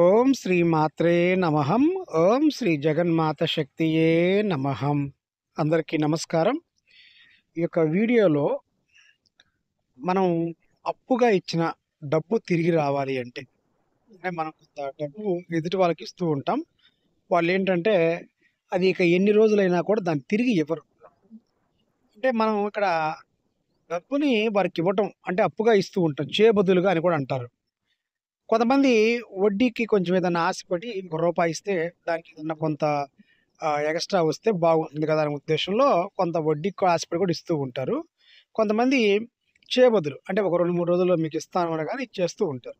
ఓం శ్రీ మాత్రే నమహం ఓం శ్రీ జగన్మాత శక్తియే నమహం అందరికీ నమస్కారం ఈ యొక్క వీడియోలో మనం అప్పుగా ఇచ్చిన డబ్బు తిరిగి రావాలి అంటే అంటే మనం కొంత డబ్బు ఎదుటి వాళ్ళకి ఇస్తూ ఉంటాం వాళ్ళు ఏంటంటే అది ఇక ఎన్ని రోజులైనా కూడా దాన్ని తిరిగి ఇవ్వరు అంటే మనం ఇక్కడ డబ్బుని వారికి ఇవ్వటం అంటే అప్పుగా ఇస్తూ ఉంటాం చేయబదులుగా అని కూడా అంటారు కొంతమంది వడ్డీకి కొంచెం ఏదైనా ఆశపడి ఇంకో రూపాయి ఇస్తే దానికి ఏదన్నా కొంత ఎక్స్ట్రా వస్తే బాగుంటుంది కదా అనే ఉద్దేశంలో కొంత వడ్డీకి ఆశపడి కూడా ఇస్తూ ఉంటారు కొంతమంది చేయబదులు అంటే ఒక రెండు మూడు రోజుల్లో మీకు ఇస్తాను కానీ ఇచ్చేస్తూ ఉంటారు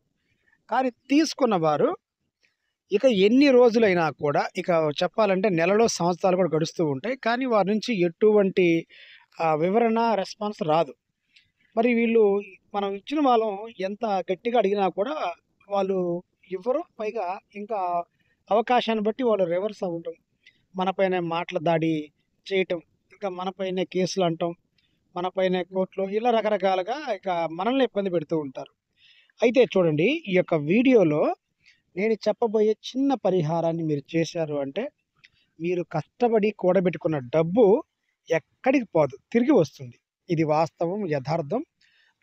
కానీ తీసుకున్న వారు ఇక ఎన్ని రోజులైనా కూడా ఇక చెప్పాలంటే నెలలో సంవత్సరాలు కూడా గడుస్తూ ఉంటాయి కానీ వారి నుంచి ఎటువంటి వివరణ రెస్పాన్స్ రాదు మరి వీళ్ళు మనం ఇచ్చిన వాళ్ళం ఎంత గట్టిగా అడిగినా కూడా వాళ్ళు ఇవ్వరు పైగా ఇంకా అవకాశాన్ని బట్టి వాళ్ళు రివర్స్ అవ్వటం మనపైన మాటల దాడి చేయటం ఇంకా మనపైన కేసులు అంటాం మనపైన కోర్టులు ఇలా రకరకాలుగా ఇక మనల్ని ఇబ్బంది పెడుతూ ఉంటారు అయితే చూడండి ఈ యొక్క వీడియోలో నేను చెప్పబోయే చిన్న పరిహారాన్ని మీరు చేశారు అంటే మీరు కష్టపడి కూడబెట్టుకున్న డబ్బు ఎక్కడికి పోదు తిరిగి వస్తుంది ఇది వాస్తవం యథార్థం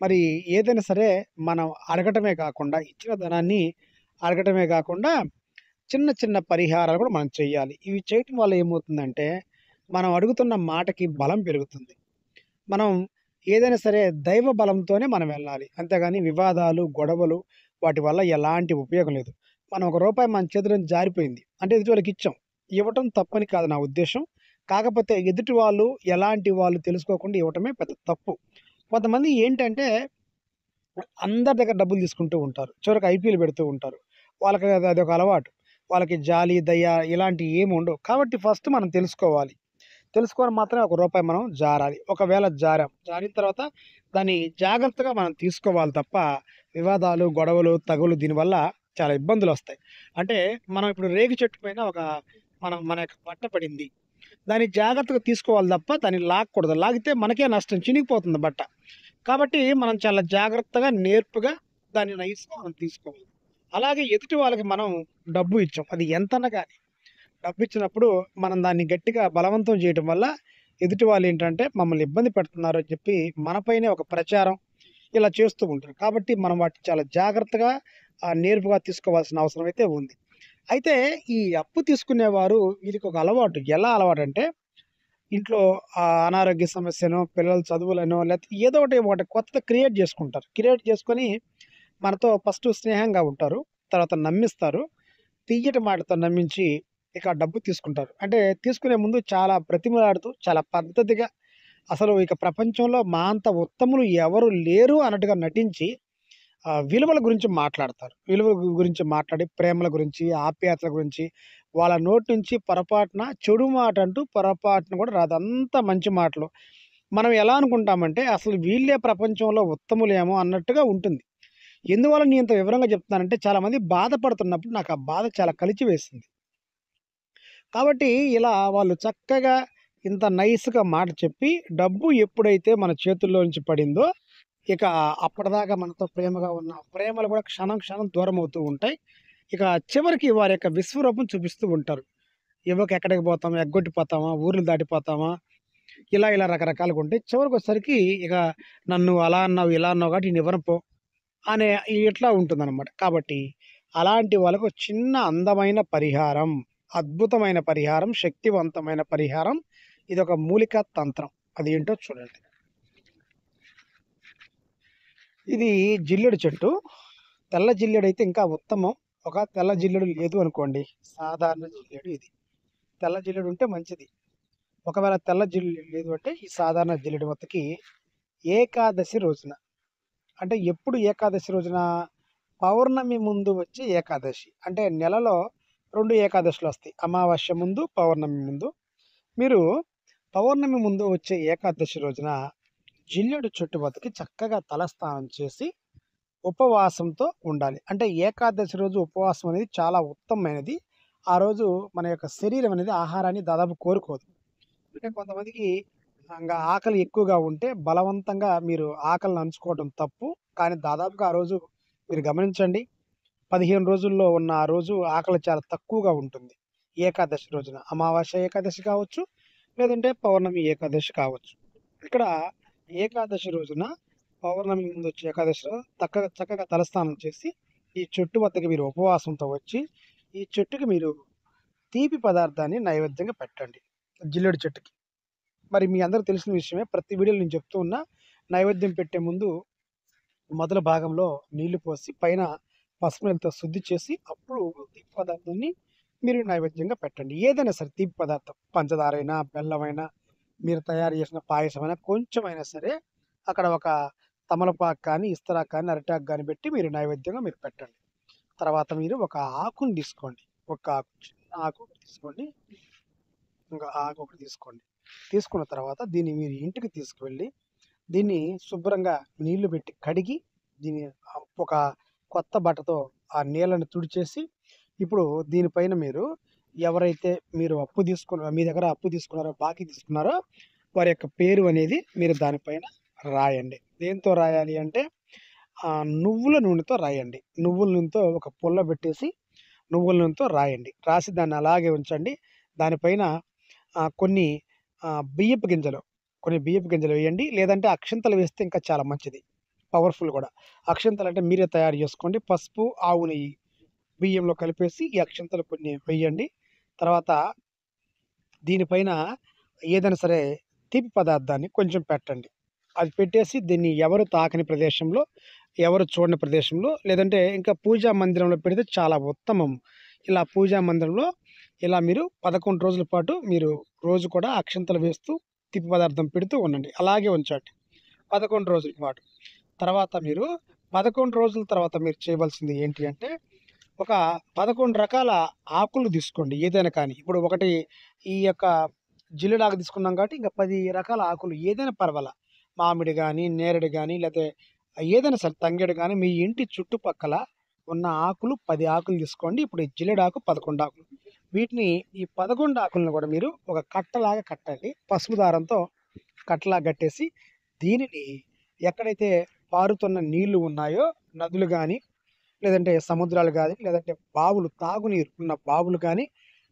మరి ఏదైనా సరే మనం అడగటమే కాకుండా ఇచ్చిన ధనాన్ని అడగటమే కాకుండా చిన్న చిన్న పరిహారాలు కూడా మనం చేయాలి ఇవి చేయటం వల్ల ఏమవుతుందంటే మనం అడుగుతున్న మాటకి బలం పెరుగుతుంది మనం ఏదైనా సరే దైవ బలంతోనే మనం వెళ్ళాలి అంతేగాని వివాదాలు గొడవలు వాటి వల్ల ఎలాంటి ఉపయోగం లేదు మనం ఒక రూపాయి మన చేతిలో జారిపోయింది అంటే ఎదుటి వాళ్ళకి ఇచ్చాం ఇవ్వటం తప్పని కాదు నా ఉద్దేశం కాకపోతే ఎదుటి వాళ్ళు ఎలాంటి వాళ్ళు తెలుసుకోకుండా ఇవ్వటమే పెద్ద తప్పు కొంతమంది ఏంటంటే అందరి దగ్గర డబ్బులు తీసుకుంటూ ఉంటారు చివరికి ఐపీఎల్ పెడుతూ ఉంటారు వాళ్ళకి అది ఒక అలవాటు వాళ్ళకి జాలి దయ ఇలాంటివి ఏమి ఉండవు కాబట్టి ఫస్ట్ మనం తెలుసుకోవాలి తెలుసుకొని మాత్రమే ఒక రూపాయి మనం జారాలి ఒకవేళ జారాం జారిన తర్వాత దాన్ని జాగ్రత్తగా మనం తీసుకోవాలి తప్ప వివాదాలు గొడవలు తగులు దీనివల్ల చాలా ఇబ్బందులు వస్తాయి అంటే మనం ఇప్పుడు రేగి చెట్టు పైన ఒక మనం మన యొక్క పట్టపడింది పడింది దాన్ని జాగ్రత్తగా తీసుకోవాలి తప్ప దాన్ని లాక్కూడదు లాగితే మనకే నష్టం చినిగిపోతుంది బట్ట కాబట్టి మనం చాలా జాగ్రత్తగా నేర్పుగా దాన్ని నైస్గా మనం తీసుకోవాలి అలాగే ఎదుటి వాళ్ళకి మనం డబ్బు ఇచ్చాం అది ఎంతన కానీ డబ్బు ఇచ్చినప్పుడు మనం దాన్ని గట్టిగా బలవంతం చేయడం వల్ల ఎదుటి వాళ్ళు ఏంటంటే మమ్మల్ని ఇబ్బంది పెడుతున్నారు అని చెప్పి మనపైనే ఒక ప్రచారం ఇలా చేస్తూ ఉంటారు కాబట్టి మనం వాటిని చాలా జాగ్రత్తగా నేర్పుగా తీసుకోవాల్సిన అవసరం అయితే ఉంది అయితే ఈ అప్పు తీసుకునేవారు వీరికి ఒక అలవాటు ఎలా అలవాటు అంటే ఇంట్లో అనారోగ్య సమస్యను పిల్లల చదువులను లేకపోతే ఏదో ఒకటి ఒకటి కొత్త క్రియేట్ చేసుకుంటారు క్రియేట్ చేసుకొని మనతో ఫస్ట్ స్నేహంగా ఉంటారు తర్వాత నమ్మిస్తారు తీయటి మాటతో నమ్మించి ఇక డబ్బు తీసుకుంటారు అంటే తీసుకునే ముందు చాలా ప్రతిమలాడుతూ చాలా పద్ధతిగా అసలు ఇక ప్రపంచంలో మా అంత ఉత్తములు ఎవరు లేరు అన్నట్టుగా నటించి విలువల గురించి మాట్లాడతారు విలువల గురించి మాట్లాడి ప్రేమల గురించి ఆప్యాయతల గురించి వాళ్ళ నోటి నుంచి పొరపాటున చెడు మాట అంటూ పొరపాటున కూడా రాదు అంత మంచి మాటలు మనం ఎలా అనుకుంటామంటే అసలు వీళ్ళే ప్రపంచంలో ఉత్తములేమో అన్నట్టుగా ఉంటుంది ఎందువల్ల నేను ఇంత వివరంగా చెప్తున్నానంటే చాలామంది బాధపడుతున్నప్పుడు నాకు ఆ బాధ చాలా కలిచి వేసింది కాబట్టి ఇలా వాళ్ళు చక్కగా ఇంత నైస్గా మాట చెప్పి డబ్బు ఎప్పుడైతే మన చేతుల్లో నుంచి పడిందో ఇక అప్పటిదాకా మనతో ప్రేమగా ఉన్న ప్రేమలు కూడా క్షణం క్షణం దూరం అవుతూ ఉంటాయి ఇక చివరికి వారి యొక్క విశ్వరూపం చూపిస్తూ ఉంటారు ఇవ్వక ఎక్కడికి పోతామా ఎగ్గొట్టిపోతామా ఊర్లు దాటిపోతామా ఇలా ఇలా రకరకాలుగా ఉంటాయి చివరికి వచ్చేసరికి ఇక నన్ను అలా అన్నావు ఇలా అన్నావు కాబట్టి నివరంపో అనే ఇట్లా ఉంటుందన్నమాట కాబట్టి అలాంటి వాళ్ళకు చిన్న అందమైన పరిహారం అద్భుతమైన పరిహారం శక్తివంతమైన పరిహారం ఇది ఒక మూలిక తంత్రం అది ఏంటో చూడండి ఇది జిల్లెడు చెట్టు తెల్ల జిల్లెడు అయితే ఇంకా ఉత్తమం ఒక తెల్ల జిల్లెడు లేదు అనుకోండి సాధారణ జిల్లెడు ఇది తెల్ల జిల్లెడు ఉంటే మంచిది ఒకవేళ తెల్ల జిల్లెడు లేదు అంటే ఈ సాధారణ జిల్లెడు మొత్తకి ఏకాదశి రోజున అంటే ఎప్పుడు ఏకాదశి రోజున పౌర్ణమి ముందు వచ్చి ఏకాదశి అంటే నెలలో రెండు ఏకాదశులు వస్తాయి అమావాస్య ముందు పౌర్ణమి ముందు మీరు పౌర్ణమి ముందు వచ్చే ఏకాదశి రోజున జిల్లుడు చుట్టుపతికి చక్కగా తలస్నానం చేసి ఉపవాసంతో ఉండాలి అంటే ఏకాదశి రోజు ఉపవాసం అనేది చాలా ఉత్తమమైనది ఆ రోజు మన యొక్క శరీరం అనేది ఆహారాన్ని దాదాపు కోరుకోదు అంటే కొంతమందికి ఇంకా ఆకలి ఎక్కువగా ఉంటే బలవంతంగా మీరు ఆకలిని అంచుకోవడం తప్పు కానీ దాదాపుగా ఆ రోజు మీరు గమనించండి పదిహేను రోజుల్లో ఉన్న ఆ రోజు ఆకలి చాలా తక్కువగా ఉంటుంది ఏకాదశి రోజున అమావాస్య ఏకాదశి కావచ్చు లేదంటే పౌర్ణమి ఏకాదశి కావచ్చు ఇక్కడ ఏకాదశి రోజున పౌర్ణమి ముందు వచ్చే ఏకాదశిలో చక్కగా చక్కగా తలస్నానం చేసి ఈ చెట్టు వద్దకు మీరు ఉపవాసంతో వచ్చి ఈ చెట్టుకి మీరు తీపి పదార్థాన్ని నైవేద్యంగా పెట్టండి జిల్లెడు చెట్టుకి మరి మీ అందరూ తెలిసిన విషయమే ప్రతి వీడియోలో నేను చెప్తూ ఉన్నా నైవేద్యం పెట్టే ముందు మొదల భాగంలో నీళ్లు పోసి పైన పసుపు శుద్ధి చేసి అప్పుడు తీపి పదార్థాన్ని మీరు నైవేద్యంగా పెట్టండి ఏదైనా సరే తీపి పదార్థం పంచదారైనా బెల్లమైనా మీరు తయారు చేసిన పాయసం కొంచెం కొంచెమైనా సరే అక్కడ ఒక తమలపాకు కానీ ఇస్తరాకు కానీ అరిటాకు కానీ పెట్టి మీరు నైవేద్యంగా మీరు పెట్టండి తర్వాత మీరు ఒక ఆకును తీసుకోండి ఒక ఆకు చిన్న ఆకు తీసుకోండి ఇంకా ఆకు ఒకటి తీసుకోండి తీసుకున్న తర్వాత దీన్ని మీరు ఇంటికి తీసుకువెళ్ళి దీన్ని శుభ్రంగా నీళ్లు పెట్టి కడిగి దీన్ని ఒక కొత్త బట్టతో ఆ నీళ్ళని తుడిచేసి ఇప్పుడు దీనిపైన మీరు ఎవరైతే మీరు అప్పు తీసుకున్న మీ దగ్గర అప్పు తీసుకున్నారో బాకీ తీసుకున్నారో వారి యొక్క పేరు అనేది మీరు దానిపైన రాయండి దేంతో రాయాలి అంటే నువ్వుల నూనెతో రాయండి నువ్వుల నూనెతో ఒక పుల్ల పెట్టేసి నువ్వుల నూనెతో రాయండి రాసి దాన్ని అలాగే ఉంచండి దానిపైన కొన్ని బియ్యపు గింజలు కొన్ని బియ్యపు గింజలు వేయండి లేదంటే అక్షంతలు వేస్తే ఇంకా చాలా మంచిది పవర్ఫుల్ కూడా అక్షంతలు అంటే మీరే తయారు చేసుకోండి పసుపు ఆవు నెయ్యి బియ్యంలో కలిపేసి ఈ అక్షంతలు కొన్ని వేయండి తర్వాత దీనిపైన ఏదైనా సరే తీపి పదార్థాన్ని కొంచెం పెట్టండి అది పెట్టేసి దీన్ని ఎవరు తాకని ప్రదేశంలో ఎవరు చూడని ప్రదేశంలో లేదంటే ఇంకా పూజా మందిరంలో పెడితే చాలా ఉత్తమం ఇలా పూజా మందిరంలో ఇలా మీరు పదకొండు రోజుల పాటు మీరు రోజు కూడా అక్షంతలు వేస్తూ తిప్పి పదార్థం పెడుతూ ఉండండి అలాగే ఉంచండి పదకొండు రోజుల పాటు తర్వాత మీరు పదకొండు రోజుల తర్వాత మీరు చేయవలసింది ఏంటి అంటే ఒక పదకొండు రకాల ఆకులు తీసుకోండి ఏదైనా కానీ ఇప్పుడు ఒకటి ఈ యొక్క జిల్లుడాకు తీసుకున్నాం కాబట్టి ఇంకా పది రకాల ఆకులు ఏదైనా పర్వాల మామిడి కానీ నేరేడు కానీ లేకపోతే ఏదైనా సరే తంగేడు కానీ మీ ఇంటి చుట్టుపక్కల ఉన్న ఆకులు పది ఆకులు తీసుకోండి ఇప్పుడు ఈ జిల్లెడాకు పదకొండు ఆకులు వీటిని ఈ పదకొండు ఆకులను కూడా మీరు ఒక కట్టలాగా కట్టండి పసుపు దారంతో కట్టలా కట్టేసి దీనిని ఎక్కడైతే పారుతున్న నీళ్లు ఉన్నాయో నదులు కానీ లేదంటే సముద్రాలు కానీ లేదంటే బావులు తాగునీరు ఉన్న బావులు కానీ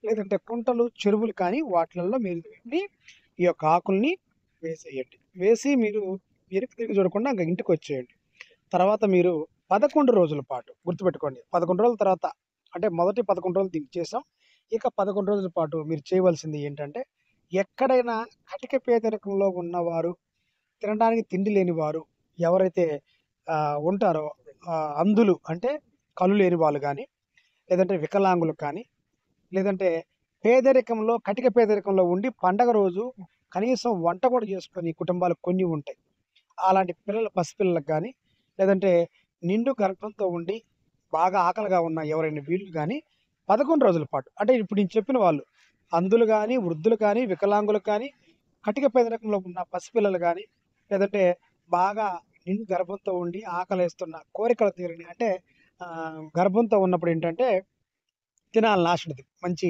లేదంటే కుంటలు చెరువులు కానీ వాటిలలో మీరు ఈ యొక్క ఆకుల్ని వేసేయండి వేసి మీరు వెనక్కి తిరిగి చూడకుండా ఇంటికి వచ్చేయండి తర్వాత మీరు పదకొండు రోజుల పాటు గుర్తుపెట్టుకోండి పదకొండు రోజుల తర్వాత అంటే మొదటి పదకొండు రోజులు దీనికి చేసాం ఇక పదకొండు రోజుల పాటు మీరు చేయవలసింది ఏంటంటే ఎక్కడైనా కటిక పేదరికంలో ఉన్నవారు తినడానికి తిండి లేనివారు ఎవరైతే ఉంటారో అందులు అంటే కళ్ళు లేని వాళ్ళు కానీ లేదంటే వికలాంగులు కానీ లేదంటే పేదరికంలో కటిక పేదరికంలో ఉండి పండగ రోజు కనీసం వంట కూడా చేసుకొని కుటుంబాలు కొన్ని ఉంటాయి అలాంటి పిల్లలు పసిపిల్లలకు కానీ లేదంటే నిండు గర్భంతో ఉండి బాగా ఆకలిగా ఉన్న ఎవరైనా వీళ్ళు కానీ పదకొండు రోజుల పాటు అంటే ఇప్పుడు నేను చెప్పిన వాళ్ళు అందులు కానీ వృద్ధులు కానీ వికలాంగులు కానీ కటిక పేదరికంలో ఉన్న పసిపిల్లలు కానీ లేదంటే బాగా నిండు గర్భంతో ఉండి ఆకలిస్తున్న కోరికల తీరుని అంటే గర్భంతో ఉన్నప్పుడు ఏంటంటే తినాలని ఆశ ఉంటుంది మంచి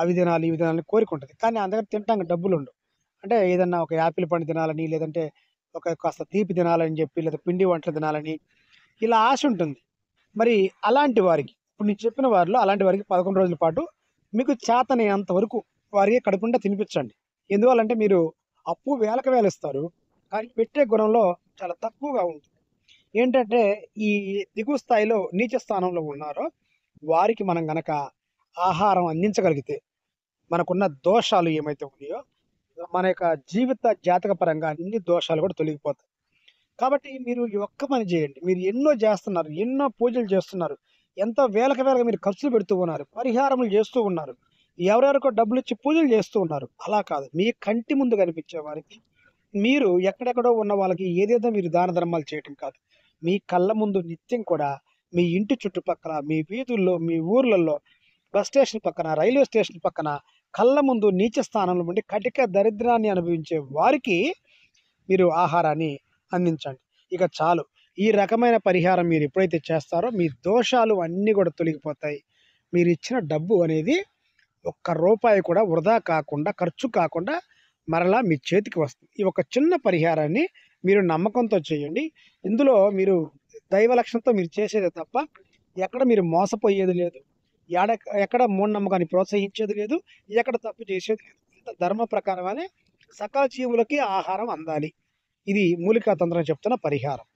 అవి తినాలి ఇవి తినాలని కోరిక ఉంటుంది కానీ అందుకని తింటాం డబ్బులు ఉండవు అంటే ఏదన్నా ఒక యాపిల్ పండు తినాలని లేదంటే ఒక కాస్త తీపి తినాలని చెప్పి లేదా పిండి వంటలు తినాలని ఇలా ఆశ ఉంటుంది మరి అలాంటి వారికి ఇప్పుడు నేను చెప్పిన వారిలో అలాంటి వారికి పదకొండు రోజుల పాటు మీకు చేతనేంత వరకు వారికి కడుపుండా తినిపించండి ఎందువల్లంటే మీరు అప్పు వేలకు వేలు ఇస్తారు కానీ పెట్టే గుణంలో చాలా తక్కువగా ఉంటుంది ఏంటంటే ఈ దిగువ స్థాయిలో నీచ స్థానంలో ఉన్నారో వారికి మనం గనక ఆహారం అందించగలిగితే మనకున్న దోషాలు ఏమైతే ఉన్నాయో మన యొక్క జీవిత జాతక పరంగా అన్ని దోషాలు కూడా తొలగిపోతాయి కాబట్టి మీరు ఈ ఒక్క పని చేయండి మీరు ఎన్నో చేస్తున్నారు ఎన్నో పూజలు చేస్తున్నారు ఎంతో వేలక వేలక మీరు ఖర్చులు పెడుతూ ఉన్నారు పరిహారములు చేస్తూ ఉన్నారు ఎవరెవరికో డబ్బులు ఇచ్చి పూజలు చేస్తూ ఉన్నారు అలా కాదు మీ కంటి ముందు కనిపించే వారికి మీరు ఎక్కడెక్కడో ఉన్న వాళ్ళకి ఏదేదో మీరు దాన ధర్మాలు చేయటం కాదు మీ కళ్ళ ముందు నిత్యం కూడా మీ ఇంటి చుట్టుపక్కల మీ వీధుల్లో మీ ఊర్లలో బస్ స్టేషన్ పక్కన రైల్వే స్టేషన్ పక్కన కళ్ళ ముందు నీచ స్థానంలో ఉండి కటిక దరిద్రాన్ని అనుభవించే వారికి మీరు ఆహారాన్ని అందించండి ఇక చాలు ఈ రకమైన పరిహారం మీరు ఎప్పుడైతే చేస్తారో మీ దోషాలు అన్నీ కూడా తొలగిపోతాయి మీరు ఇచ్చిన డబ్బు అనేది ఒక్క రూపాయి కూడా వృధా కాకుండా ఖర్చు కాకుండా మరలా మీ చేతికి వస్తుంది ఈ ఒక చిన్న పరిహారాన్ని మీరు నమ్మకంతో చేయండి ఇందులో మీరు దైవ లక్ష్యంతో మీరు చేసేదే తప్ప ఎక్కడ మీరు మోసపోయేది లేదు ఎడ ఎక్కడ మూఢనమ్మకాన్ని ప్రోత్సహించేది లేదు ఎక్కడ తప్పు చేసేది లేదు ఇంత ధర్మ ప్రకారమనే సకల జీవులకి ఆహారం అందాలి ఇది మూలికా తంత్రం చెప్తున్న పరిహారం